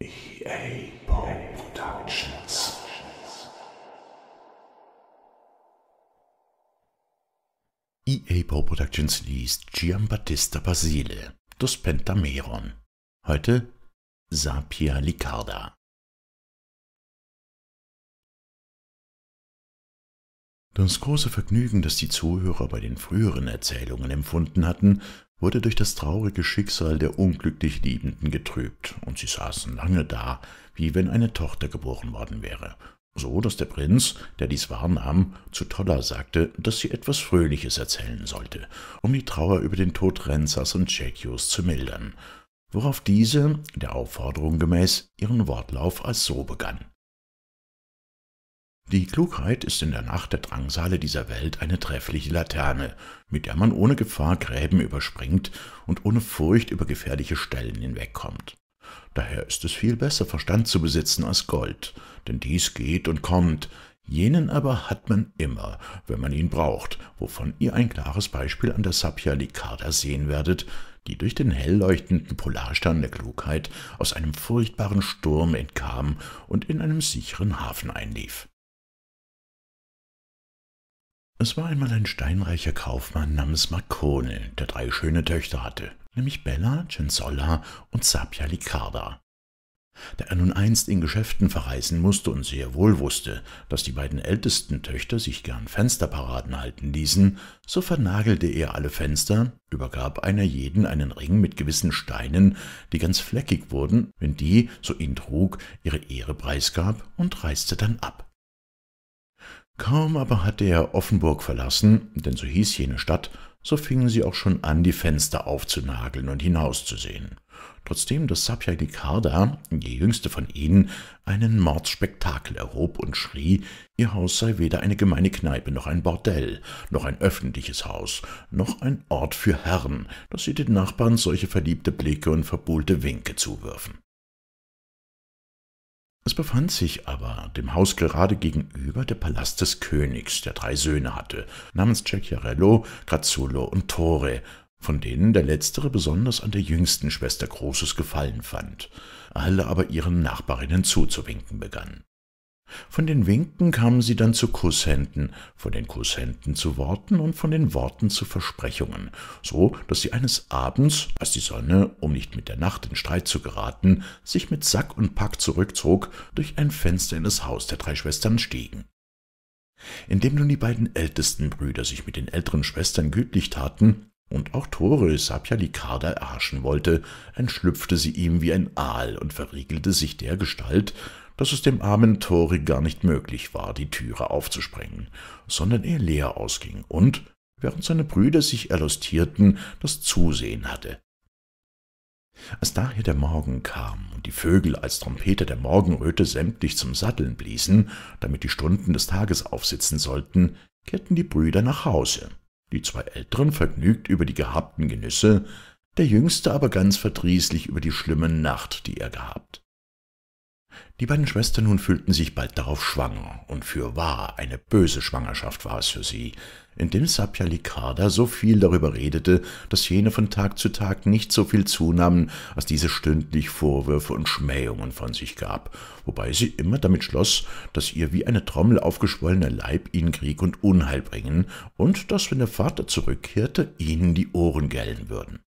EA Productions. EA Pro Productions liest Giambattista Basile, Dos Pentameron. Heute Sapia Licarda. Das große Vergnügen, das die Zuhörer bei den früheren Erzählungen empfunden hatten, wurde durch das traurige Schicksal der unglücklich Liebenden getrübt, und sie saßen lange da, wie wenn eine Tochter geboren worden wäre, so dass der Prinz, der dies wahrnahm, zu Toller sagte, dass sie etwas Fröhliches erzählen sollte, um die Trauer über den Tod Renzas und Cäcius zu mildern, worauf diese, der Aufforderung gemäß, ihren Wortlauf als so begann. Die Klugheit ist in der Nacht der Drangsale dieser Welt eine treffliche Laterne, mit der man ohne Gefahr Gräben überspringt und ohne Furcht über gefährliche Stellen hinwegkommt. Daher ist es viel besser, Verstand zu besitzen als Gold, denn dies geht und kommt, jenen aber hat man immer, wenn man ihn braucht, wovon ihr ein klares Beispiel an der Sapia Licada sehen werdet, die durch den hell leuchtenden Polarstern der Klugheit aus einem furchtbaren Sturm entkam und in einem sicheren Hafen einlief. Es war einmal ein steinreicher Kaufmann namens Marcone, der drei schöne Töchter hatte, nämlich Bella, Censola und Sapia Licarda. Da er nun einst in Geschäften verreisen musste und sehr wohl wusste, dass die beiden ältesten Töchter sich gern Fensterparaden halten ließen, so vernagelte er alle Fenster, übergab einer jeden einen Ring mit gewissen Steinen, die ganz fleckig wurden, wenn die, so ihn trug, ihre Ehre preisgab und reiste dann ab. Kaum aber hatte er Offenburg verlassen, denn so hieß jene Stadt, so fingen sie auch schon an, die Fenster aufzunageln und hinauszusehen. Trotzdem, dass Sapja Licarda, die jüngste von ihnen, einen Mordspektakel erhob und schrie, ihr Haus sei weder eine gemeine Kneipe, noch ein Bordell, noch ein öffentliches Haus, noch ein Ort für Herren, dass sie den Nachbarn solche verliebte Blicke und verbuhlte Winke zuwürfen. Es befand sich aber dem Haus gerade gegenüber der Palast des Königs, der drei Söhne hatte, namens Cecchiarello, Grazzulo und Tore, von denen der letztere besonders an der jüngsten Schwester großes Gefallen fand, alle aber ihren Nachbarinnen zuzuwinken begannen. Von den Winken kamen sie dann zu Kusshänden, von den Kusshänden zu Worten und von den Worten zu Versprechungen, so dass sie eines Abends, als die Sonne, um nicht mit der Nacht in Streit zu geraten, sich mit Sack und Pack zurückzog, durch ein Fenster in das Haus der drei Schwestern stiegen. Indem nun die beiden ältesten Brüder sich mit den älteren Schwestern gütlich taten, und auch Tore Sapia erhaschen wollte, entschlüpfte sie ihm wie ein Aal und verriegelte sich der Gestalt, dass es dem armen Tori gar nicht möglich war, die Türe aufzusprengen, sondern er leer ausging und, während seine Brüder sich erlustierten, das Zusehen hatte. Als daher der Morgen kam und die Vögel als Trompeter der Morgenröte sämtlich zum Satteln bliesen, damit die Stunden des Tages aufsitzen sollten, kehrten die Brüder nach Hause die zwei Älteren vergnügt über die gehabten Genüsse, der Jüngste aber ganz verdrießlich über die schlimme Nacht, die er gehabt. Die beiden Schwestern nun fühlten sich bald darauf schwanger, und fürwahr, eine böse Schwangerschaft war es für sie, indem Sapya Likarda so viel darüber redete, dass jene von Tag zu Tag nicht so viel zunahmen, als diese stündlich Vorwürfe und Schmähungen von sich gab, wobei sie immer damit schloss, dass ihr wie eine Trommel aufgeschwollener Leib ihnen Krieg und Unheil bringen und dass, wenn der Vater zurückkehrte, ihnen die Ohren gellen würden.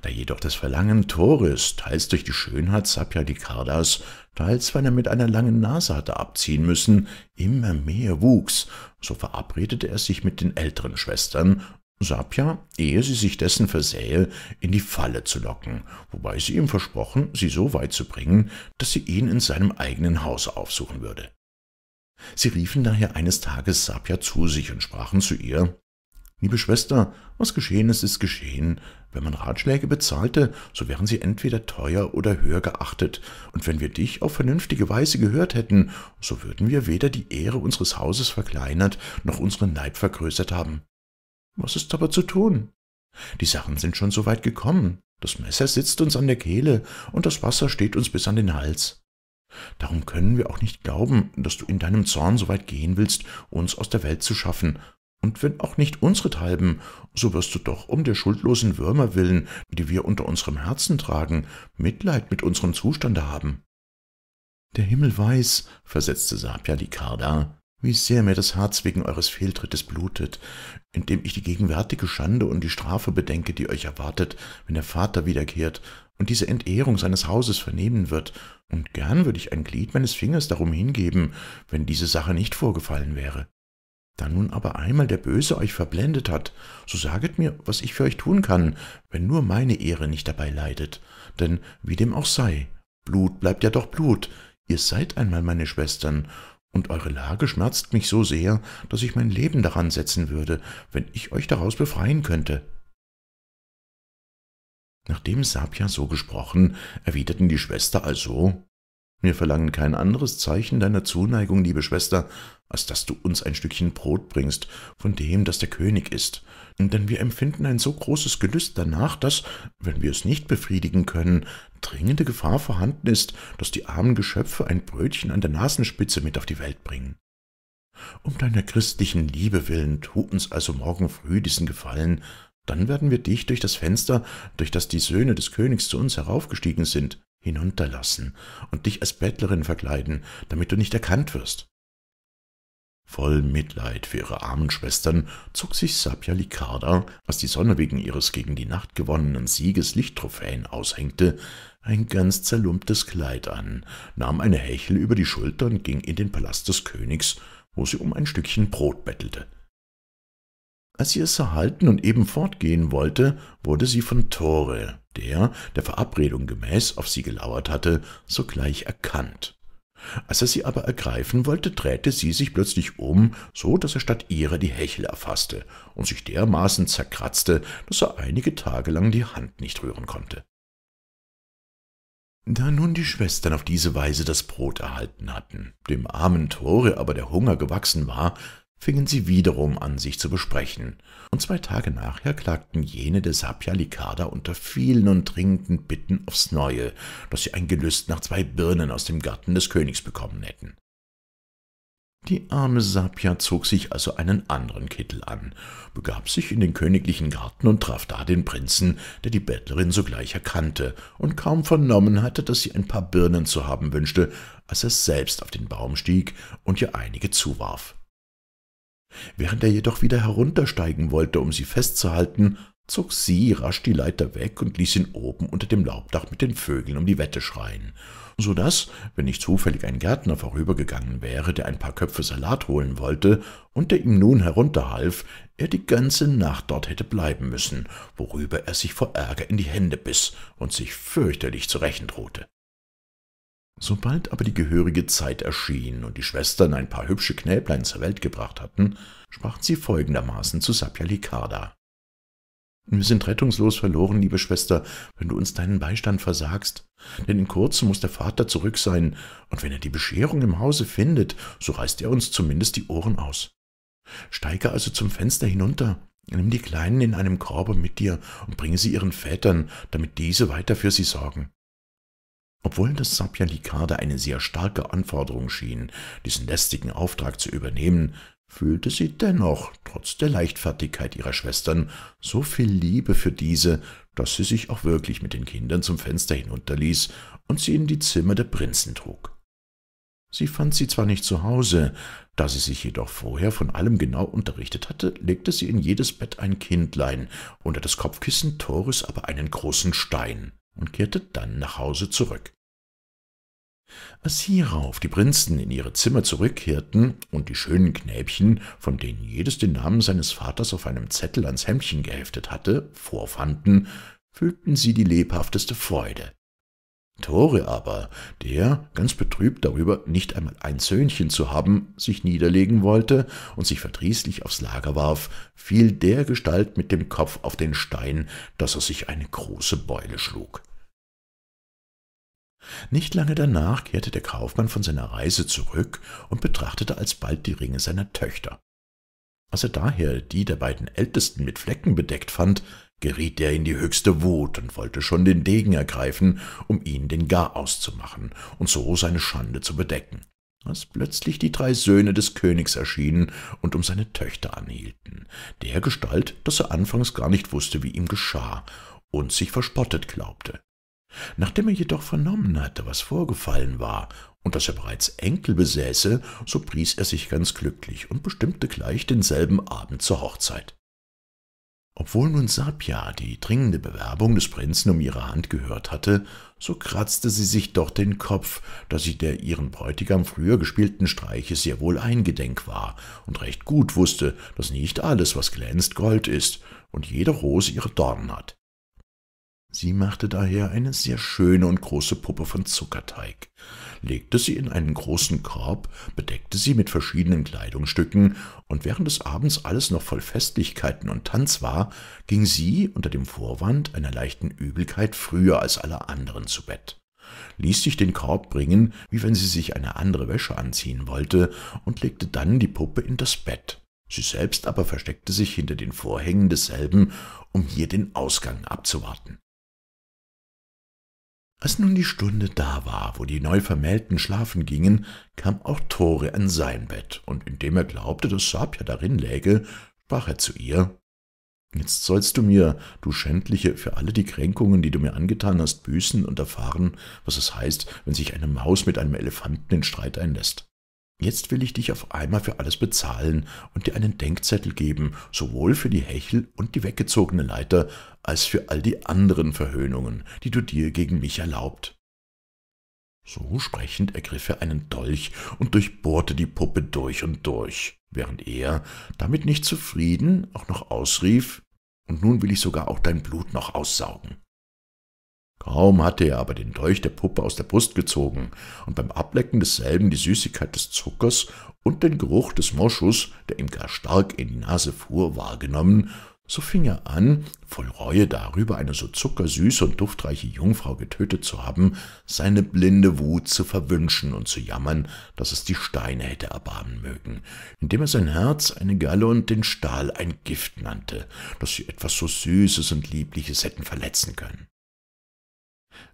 Da jedoch das Verlangen Tores teils durch die Schönheit Sapia Dicardas, teils weil er mit einer langen Nase hatte abziehen müssen, immer mehr wuchs, so verabredete er sich mit den älteren Schwestern, Sapia, ehe sie sich dessen versähe, in die Falle zu locken, wobei sie ihm versprochen, sie so weit zu bringen, dass sie ihn in seinem eigenen Hause aufsuchen würde. Sie riefen daher eines Tages Sapia zu sich und sprachen zu ihr Liebe Schwester, was geschehen ist, ist geschehen. Wenn man Ratschläge bezahlte, so wären sie entweder teuer oder höher geachtet, und wenn wir dich auf vernünftige Weise gehört hätten, so würden wir weder die Ehre unseres Hauses verkleinert, noch unseren Neid vergrößert haben. Was ist aber zu tun? Die Sachen sind schon so weit gekommen. Das Messer sitzt uns an der Kehle, und das Wasser steht uns bis an den Hals. Darum können wir auch nicht glauben, dass du in deinem Zorn so weit gehen willst, uns aus der Welt zu schaffen, und wenn auch nicht unsrethalben, so wirst du doch um der schuldlosen Würmer willen, die wir unter unserem Herzen tragen, Mitleid mit unserem Zustande haben. Der Himmel weiß, versetzte Sapia Licarda, wie sehr mir das Herz wegen eures Fehltrittes blutet, indem ich die gegenwärtige Schande und die Strafe bedenke, die euch erwartet, wenn der Vater wiederkehrt und diese Entehrung seines Hauses vernehmen wird, und gern würde ich ein Glied meines Fingers darum hingeben, wenn diese Sache nicht vorgefallen wäre. Da nun aber einmal der Böse euch verblendet hat, so saget mir, was ich für euch tun kann, wenn nur meine Ehre nicht dabei leidet. Denn wie dem auch sei, Blut bleibt ja doch Blut, ihr seid einmal meine Schwestern, und eure Lage schmerzt mich so sehr, dass ich mein Leben daran setzen würde, wenn ich euch daraus befreien könnte. Nachdem Sapja so gesprochen, erwiderten die Schwester also wir verlangen kein anderes Zeichen deiner Zuneigung, liebe Schwester, als dass du uns ein Stückchen Brot bringst, von dem, das der König ist. Denn wir empfinden ein so großes Gelüst danach, dass, wenn wir es nicht befriedigen können, dringende Gefahr vorhanden ist, dass die armen Geschöpfe ein Brötchen an der Nasenspitze mit auf die Welt bringen. Um deiner christlichen Liebe willen, tu uns also morgen früh diesen Gefallen, dann werden wir dich durch das Fenster, durch das die Söhne des Königs zu uns heraufgestiegen sind, hinunterlassen und dich als Bettlerin verkleiden, damit du nicht erkannt wirst. Voll Mitleid für ihre armen Schwestern zog sich Sapja Licarda, als die Sonne wegen ihres gegen die Nacht gewonnenen Sieges Lichttrophäen aushängte, ein ganz zerlumptes Kleid an, nahm eine Hechel über die Schulter und ging in den Palast des Königs, wo sie um ein Stückchen Brot bettelte. Als sie es erhalten und eben fortgehen wollte, wurde sie von Tore, der, der Verabredung gemäß auf sie gelauert hatte, sogleich erkannt. Als er sie aber ergreifen wollte, drehte sie sich plötzlich um, so daß er statt ihrer die Hechel erfaßte und sich dermaßen zerkratzte, daß er einige Tage lang die Hand nicht rühren konnte. Da nun die Schwestern auf diese Weise das Brot erhalten hatten, dem armen Tore aber der Hunger gewachsen war, fingen sie wiederum an, sich zu besprechen, und zwei Tage nachher klagten jene der Sapia Licada unter vielen und dringenden Bitten aufs Neue, dass sie ein Gelüst nach zwei Birnen aus dem Garten des Königs bekommen hätten. Die arme Sapia zog sich also einen anderen Kittel an, begab sich in den königlichen Garten und traf da den Prinzen, der die Bettlerin sogleich erkannte und kaum vernommen hatte, dass sie ein paar Birnen zu haben wünschte, als er selbst auf den Baum stieg und ihr einige zuwarf. Während er jedoch wieder heruntersteigen wollte, um sie festzuhalten, zog sie rasch die Leiter weg und ließ ihn oben unter dem Laubdach mit den Vögeln um die Wette schreien, so daß, wenn nicht zufällig ein Gärtner vorübergegangen wäre, der ein paar Köpfe Salat holen wollte und der ihm nun herunterhalf, er die ganze Nacht dort hätte bleiben müssen, worüber er sich vor Ärger in die Hände biss und sich fürchterlich zu rächen drohte. Sobald aber die gehörige Zeit erschien und die Schwestern ein paar hübsche Knäblein zur Welt gebracht hatten, sprachen sie folgendermaßen zu Sapia »Wir sind rettungslos verloren, liebe Schwester, wenn du uns deinen Beistand versagst, denn in kurzem muss der Vater zurück sein, und wenn er die Bescherung im Hause findet, so reißt er uns zumindest die Ohren aus. Steige also zum Fenster hinunter, nimm die Kleinen in einem Korbe mit dir und bringe sie ihren Vätern, damit diese weiter für sie sorgen.« obwohl das Sapia Likade eine sehr starke Anforderung schien, diesen lästigen Auftrag zu übernehmen, fühlte sie dennoch, trotz der Leichtfertigkeit ihrer Schwestern, so viel Liebe für diese, dass sie sich auch wirklich mit den Kindern zum Fenster hinunterließ und sie in die Zimmer der Prinzen trug. Sie fand sie zwar nicht zu Hause, da sie sich jedoch vorher von allem genau unterrichtet hatte, legte sie in jedes Bett ein Kindlein, unter das Kopfkissen Tores aber einen großen Stein und kehrte dann nach Hause zurück. Als hierauf die Prinzen in ihre Zimmer zurückkehrten und die schönen Knäbchen, von denen jedes den Namen seines Vaters auf einem Zettel ans Hemdchen geheftet hatte, vorfanden, fühlten sie die lebhafteste Freude. Tore aber, der, ganz betrübt darüber, nicht einmal ein Söhnchen zu haben, sich niederlegen wollte und sich verdrießlich aufs Lager warf, fiel der Gestalt mit dem Kopf auf den Stein, daß er sich eine große Beule schlug. Nicht lange danach kehrte der Kaufmann von seiner Reise zurück und betrachtete alsbald die Ringe seiner Töchter. Als er daher die der beiden Ältesten mit Flecken bedeckt fand, geriet er in die höchste Wut und wollte schon den Degen ergreifen, um ihn den Gar auszumachen und so seine Schande zu bedecken, als plötzlich die drei Söhne des Königs erschienen und um seine Töchter anhielten, der Gestalt, daß er anfangs gar nicht wußte, wie ihm geschah, und sich verspottet glaubte. Nachdem er jedoch vernommen hatte, was vorgefallen war und daß er bereits Enkel besäße, so pries er sich ganz glücklich und bestimmte gleich denselben Abend zur Hochzeit. Obwohl nun Sapia die dringende Bewerbung des Prinzen um ihre Hand gehört hatte, so kratzte sie sich doch den Kopf, da sie der ihren Bräutigam früher gespielten Streiche sehr wohl eingedenk war und recht gut wusste, dass nicht alles, was glänzt, Gold ist und jede Rose ihre Dornen hat. Sie machte daher eine sehr schöne und große Puppe von Zuckerteig, legte sie in einen großen Korb, bedeckte sie mit verschiedenen Kleidungsstücken, und während des Abends alles noch voll Festlichkeiten und Tanz war, ging sie unter dem Vorwand einer leichten Übelkeit früher als alle anderen zu Bett ließ sich den Korb bringen, wie wenn sie sich eine andere Wäsche anziehen wollte, und legte dann die Puppe in das Bett. Sie selbst aber versteckte sich hinter den Vorhängen desselben, um hier den Ausgang abzuwarten. Als nun die Stunde da war, wo die Neuvermählten schlafen gingen, kam auch Tore an sein Bett, und indem er glaubte, dass Sapia darin läge, sprach er zu ihr, »Jetzt sollst du mir, du Schändliche, für alle die Kränkungen, die du mir angetan hast, büßen und erfahren, was es heißt, wenn sich eine Maus mit einem Elefanten in Streit einlässt. Jetzt will ich dich auf einmal für alles bezahlen und dir einen Denkzettel geben, sowohl für die Hechel und die weggezogene Leiter, als für all die anderen Verhöhnungen, die du dir gegen mich erlaubt. So sprechend ergriff er einen Dolch und durchbohrte die Puppe durch und durch, während er, damit nicht zufrieden, auch noch ausrief, »Und nun will ich sogar auch dein Blut noch aussaugen.« Kaum hatte er aber den Dolch der Puppe aus der Brust gezogen und beim Ablecken desselben die Süßigkeit des Zuckers und den Geruch des Moschus, der ihm gar stark in die Nase fuhr, wahrgenommen, so fing er an, voll Reue darüber, eine so zuckersüße und duftreiche Jungfrau getötet zu haben, seine blinde Wut zu verwünschen und zu jammern, daß es die Steine hätte erbarmen mögen, indem er sein Herz eine Galle und den Stahl ein Gift nannte, daß sie etwas so Süßes und Liebliches hätten verletzen können.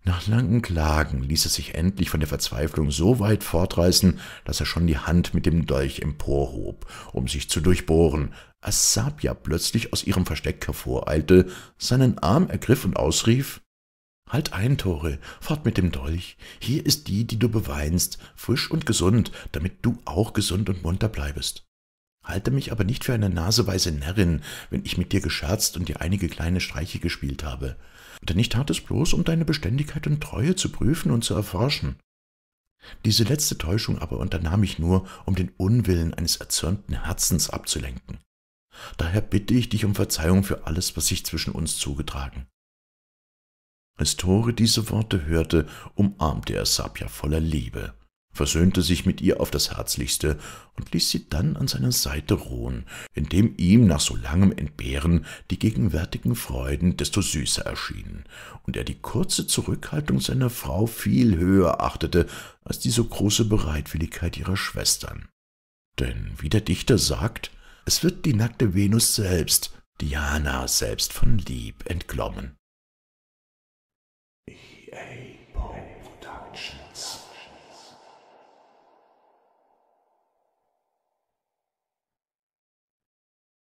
Nach langen Klagen ließ er sich endlich von der Verzweiflung so weit fortreißen, dass er schon die Hand mit dem Dolch emporhob, um sich zu durchbohren, als Sabia plötzlich aus ihrem Versteck hervoreilte, seinen Arm ergriff und ausrief Halt ein, Tore, fort mit dem Dolch. Hier ist die, die du beweinst, frisch und gesund, damit du auch gesund und munter bleibest. Halte mich aber nicht für eine naseweise Närrin, wenn ich mit dir gescherzt und dir einige kleine Streiche gespielt habe denn ich tat es bloß, um deine Beständigkeit und Treue zu prüfen und zu erforschen. Diese letzte Täuschung aber unternahm ich nur, um den Unwillen eines erzürnten Herzens abzulenken. Daher bitte ich dich um Verzeihung für alles, was sich zwischen uns zugetragen. Als Tore diese Worte hörte, umarmte er Sabia voller Liebe versöhnte sich mit ihr auf das Herzlichste und ließ sie dann an seiner Seite ruhen, indem ihm nach so langem Entbehren die gegenwärtigen Freuden desto süßer erschienen und er die kurze Zurückhaltung seiner Frau viel höher achtete als die so große Bereitwilligkeit ihrer Schwestern. Denn wie der Dichter sagt, es wird die nackte Venus selbst, Diana selbst von Lieb entglommen.